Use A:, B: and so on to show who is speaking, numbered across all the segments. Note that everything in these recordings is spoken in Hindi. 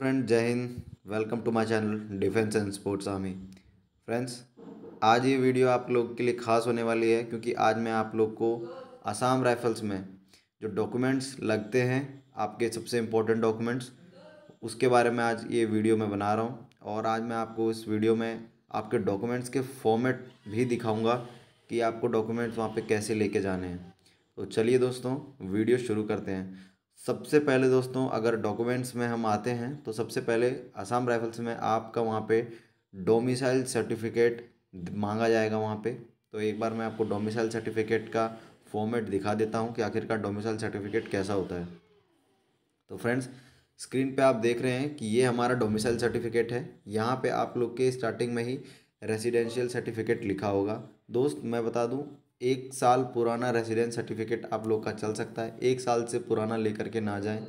A: फ्रेंड जय हिंद welcome to my channel defence and sports army friends आज ये वीडियो आप लोग के लिए खास होने वाली है क्योंकि आज मैं आप लोग को असम राइफल्स में जो डॉक्यूमेंट्स लगते हैं आपके सबसे इम्पोर्टेंट डॉक्यूमेंट्स उसके बारे में आज ये वीडियो मैं बना रहा हूँ और आज मैं आपको इस वीडियो में आपके डॉक्यूमेंट्स के फॉर्मेट भी दिखाऊँगा कि आपको डॉक्यूमेंट्स वहाँ पर कैसे लेके जाने हैं तो चलिए दोस्तों वीडियो शुरू करते हैं सबसे पहले दोस्तों अगर डॉक्यूमेंट्स में हम आते हैं तो सबसे पहले असम राइफल्स में आपका वहाँ पे डोमिसाइल सर्टिफिकेट मांगा जाएगा वहाँ पे तो एक बार मैं आपको डोमिसाइल सर्टिफिकेट का फॉर्मेट दिखा देता हूँ कि आखिरकार डोमिसाइल सर्टिफिकेट कैसा होता है तो फ्रेंड्स स्क्रीन पे आप देख रहे हैं कि ये हमारा डोमिसाइल सर्टिफिकेट है यहाँ पे आप लोग के स्टार्टिंग में ही रेसिडेंशियल सर्टिफिकेट लिखा होगा दोस्त मैं बता दूँ एक साल पुराना रेजिडेंस सर्टिफिकेट आप लोग का चल सकता है एक साल से पुराना लेकर के ना जाएं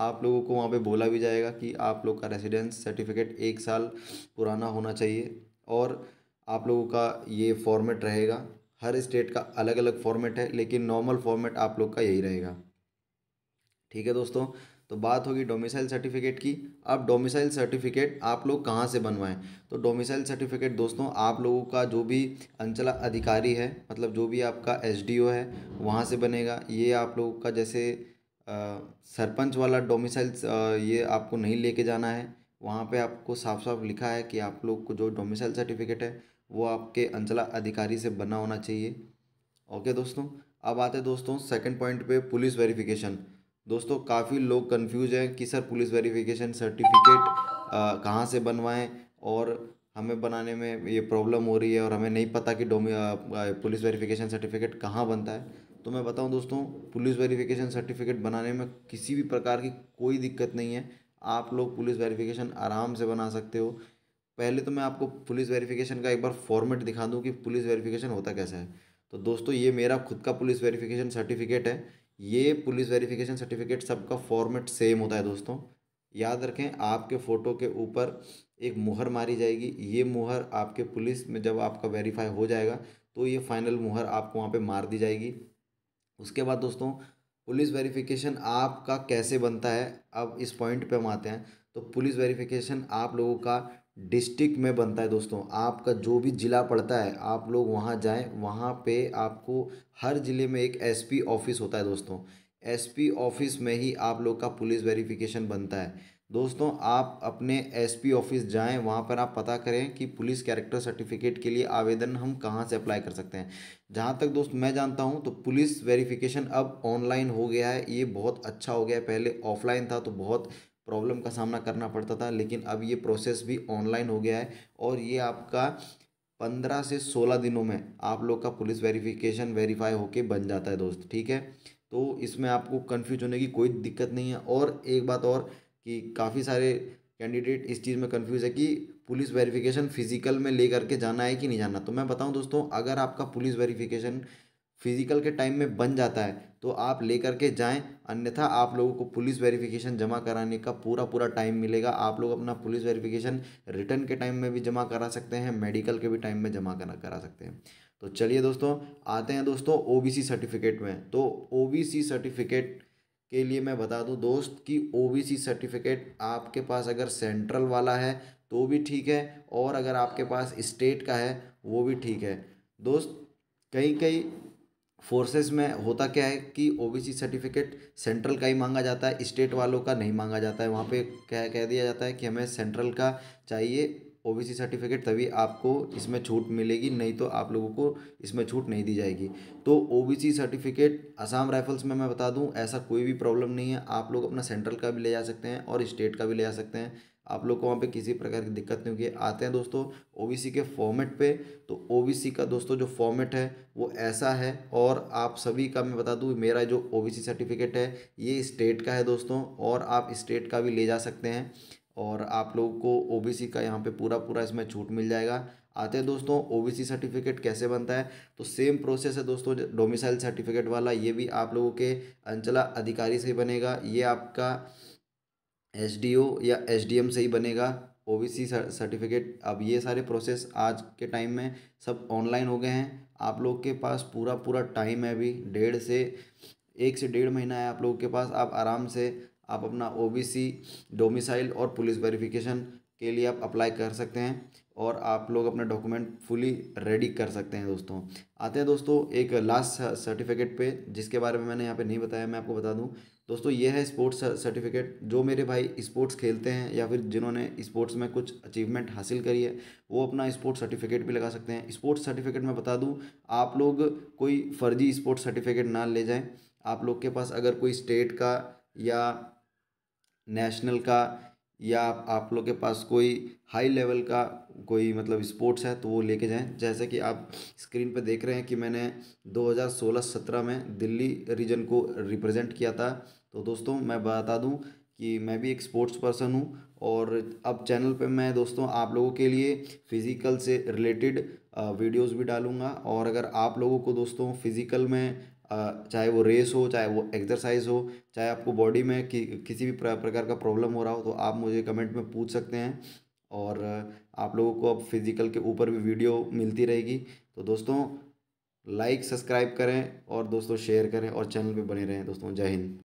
A: आप लोगों को वहाँ पे बोला भी जाएगा कि आप लोग का रेजिडेंस सर्टिफिकेट एक साल पुराना होना चाहिए और आप लोगों का ये फॉर्मेट रहेगा हर स्टेट का अलग अलग फॉर्मेट है लेकिन नॉर्मल फॉर्मेट आप लोग का यही रहेगा ठीक है दोस्तों तो बात होगी डोमिसाइल सर्टिफिकेट की अब डोमिसाइल सर्टिफिकेट आप लोग कहाँ से बनवाएं तो डोमिसाइल सर्टिफिकेट दोस्तों आप लोगों का जो भी अंचल अधिकारी है मतलब जो भी आपका एस है वहाँ से बनेगा ये आप लोगों का जैसे आ, सरपंच वाला डोमिसाइल ये आपको नहीं लेके जाना है वहाँ पे आपको साफ साफ लिखा है कि आप लोग को जो डोमिसाइल सर्टिफिकेट है वो आपके अंचला अधिकारी से बना होना चाहिए ओके दोस्तों अब आते दोस्तों सेकंड पॉइंट पे पुलिस वेरिफिकेशन दोस्तों काफ़ी लोग कंफ्यूज हैं कि सर पुलिस वेरिफिकेशन सर्टिफिकेट कहाँ से बनवाएं और हमें बनाने में ये प्रॉब्लम हो रही है और हमें नहीं पता कि डोमी पुलिस वेरिफिकेशन सर्टिफिकेट कहाँ बनता है तो मैं बताऊं दोस्तों पुलिस वेरिफिकेशन सर्टिफिकेट बनाने में किसी भी प्रकार की कोई दिक्कत नहीं है आप लोग पुलिस वेरिफिकेशन आराम से बना सकते हो पहले तो मैं आपको पुलिस वेरिफिकेशन का एक बार फॉर्मेट दिखा दूँ कि पुलिस वेरिफिकेशन होता कैसा है तो दोस्तों ये मेरा खुद का पुलिस वेरिफिकेशन सर्टिफिकेट है ये पुलिस वेरिफिकेशन सर्टिफिकेट सबका फॉर्मेट सेम होता है दोस्तों याद रखें आपके फ़ोटो के ऊपर एक मुहर मारी जाएगी ये मुहर आपके पुलिस में जब आपका वेरीफाई हो जाएगा तो ये फाइनल मुहर आपको वहाँ पे मार दी जाएगी उसके बाद दोस्तों पुलिस वेरिफिकेशन आपका कैसे बनता है अब इस पॉइंट पे हम आते हैं तो पुलिस वेरिफिकेशन आप लोगों का डिस्ट्रिक्ट में बनता है दोस्तों आपका जो भी ज़िला पड़ता है आप लोग वहाँ जाएँ वहाँ पर आपको हर ज़िले में एक एस ऑफिस होता है दोस्तों एस ऑफिस में ही आप लोग का पुलिस वेरिफिकेशन बनता है दोस्तों आप अपने एसपी ऑफिस जाएं वहाँ पर आप पता करें कि पुलिस कैरेक्टर सर्टिफिकेट के लिए आवेदन हम कहाँ से अप्लाई कर सकते हैं जहाँ तक दोस्त मैं जानता हूँ तो पुलिस वेरिफिकेशन अब ऑनलाइन हो गया है ये बहुत अच्छा हो गया है पहले ऑफलाइन था तो बहुत प्रॉब्लम का सामना करना पड़ता था लेकिन अब ये प्रोसेस भी ऑनलाइन हो गया है और ये आपका पंद्रह से सोलह दिनों में आप लोग का पुलिस वेरिफिकेशन वेरीफाई होके बन जाता है दोस्त ठीक है तो इसमें आपको कन्फ्यूज होने की कोई दिक्कत नहीं है और एक बात और कि काफ़ी सारे कैंडिडेट इस चीज़ में कन्फ्यूज़ है कि पुलिस वेरिफिकेशन फिजिकल में ले करके जाना है कि नहीं जाना तो मैं बताऊं दोस्तों अगर आपका पुलिस वेरिफिकेशन फिज़िकल के टाइम में बन जाता है तो आप ले करके के जाएँ अन्यथा आप लोगों को पुलिस वेरिफिकेशन जमा कराने का पूरा पूरा टाइम मिलेगा आप लोग अपना पुलिस वेरिफिकेशन रिटर्न के टाइम में भी जमा करा सकते हैं मेडिकल के भी टाइम में जमा करा करा सकते हैं तो चलिए दोस्तों आते हैं दोस्तों ओ सर्टिफिकेट में तो ओ सर्टिफिकेट के लिए मैं बता दूँ दोस्त कि ओ सर्टिफिकेट आपके पास अगर सेंट्रल वाला है तो भी ठीक है और अगर आपके पास स्टेट का है वो भी ठीक है दोस्त कई कई फोर्सेस में होता क्या है कि ओबीसी सर्टिफिकेट सेंट्रल का ही मांगा जाता है स्टेट वालों का नहीं मांगा जाता है वहाँ पे क्या कह दिया जाता है कि हमें सेंट्रल का चाहिए ओबीसी सर्टिफिकेट तभी आपको इसमें छूट मिलेगी नहीं तो आप लोगों को इसमें छूट नहीं दी जाएगी तो ओबीसी सर्टिफिकेट असम राइफल्स में मैं बता दूँ ऐसा कोई भी प्रॉब्लम नहीं है आप लोग अपना सेंट्रल का भी ले जा सकते हैं और इस्टेट का भी ले जा सकते हैं आप लोग को वहाँ पे किसी प्रकार की दिक्कत नहीं होगी आते हैं दोस्तों ओबीसी के फॉर्मेट पे तो ओबीसी का दोस्तों जो फॉर्मेट है वो ऐसा है और आप सभी का मैं बता दूँ मेरा जो ओबीसी सर्टिफिकेट है ये स्टेट का है दोस्तों और आप स्टेट का भी ले जा सकते हैं और आप लोगों को ओ का यहाँ पर पूरा पूरा इसमें छूट मिल जाएगा आते हैं दोस्तों ओबीसी सर्टिफिकेट कैसे बनता है तो सेम प्रोसेस है दोस्तों डोमिसाइल सर्टिफिकेट वाला ये भी आप लोगों के अंचला अधिकारी से बनेगा ये आपका एस या एस से ही बनेगा ओ सर्टिफिकेट अब ये सारे प्रोसेस आज के टाइम में सब ऑनलाइन हो गए हैं आप लोग के पास पूरा पूरा टाइम है अभी डेढ़ से एक से डेढ़ महीना है आप लोगों के पास आप आराम से आप अपना ओ डोमिसाइल और पुलिस वेरिफिकेशन के लिए आप अप्लाई कर सकते हैं और आप लोग अपने डॉक्यूमेंट फुली रेडी कर सकते हैं दोस्तों आते हैं दोस्तों एक लास्ट सर्टिफिकेट पे जिसके बारे में मैंने यहाँ पे नहीं बताया मैं आपको बता दूँ दोस्तों ये है स्पोर्ट्स सर्टिफिकेट जो मेरे भाई स्पोर्ट्स खेलते हैं या फिर जिन्होंने स्पोर्ट्स में कुछ अचीवमेंट हासिल करी है वो अपना स्पोर्ट्स सर्टिफिकेट भी लगा सकते हैं स्पोर्ट्स सर्टिफिकेट मैं बता दूं आप लोग कोई फर्जी स्पोर्ट्स सर्टिफिकेट ना ले जाएं आप लोग के पास अगर कोई स्टेट का या नेशनल का या आप लोग के पास कोई हाई लेवल का कोई मतलब स्पोर्ट्स है तो वो लेके जाएं जैसे कि आप स्क्रीन पर देख रहे हैं कि मैंने 2016-17 में दिल्ली रीजन को रिप्रेजेंट किया था तो दोस्तों मैं बता दूं कि मैं भी एक स्पोर्ट्स पर्सन हूं और अब चैनल पे मैं दोस्तों आप लोगों के लिए फ़िज़िकल से रिलेटेड वीडियोस भी डालूंगा और अगर आप लोगों को दोस्तों फ़िज़िकल में चाहे वो रेस हो चाहे वो एक्सरसाइज हो चाहे आपको बॉडी में कि, किसी भी प्रकार का प्रॉब्लम हो रहा हो तो आप मुझे कमेंट में पूछ सकते हैं और आप लोगों को अब फिज़िकल के ऊपर भी वीडियो मिलती रहेगी तो दोस्तों लाइक सब्सक्राइब करें और दोस्तों शेयर करें और चैनल पे बने रहें दोस्तों जय हिंद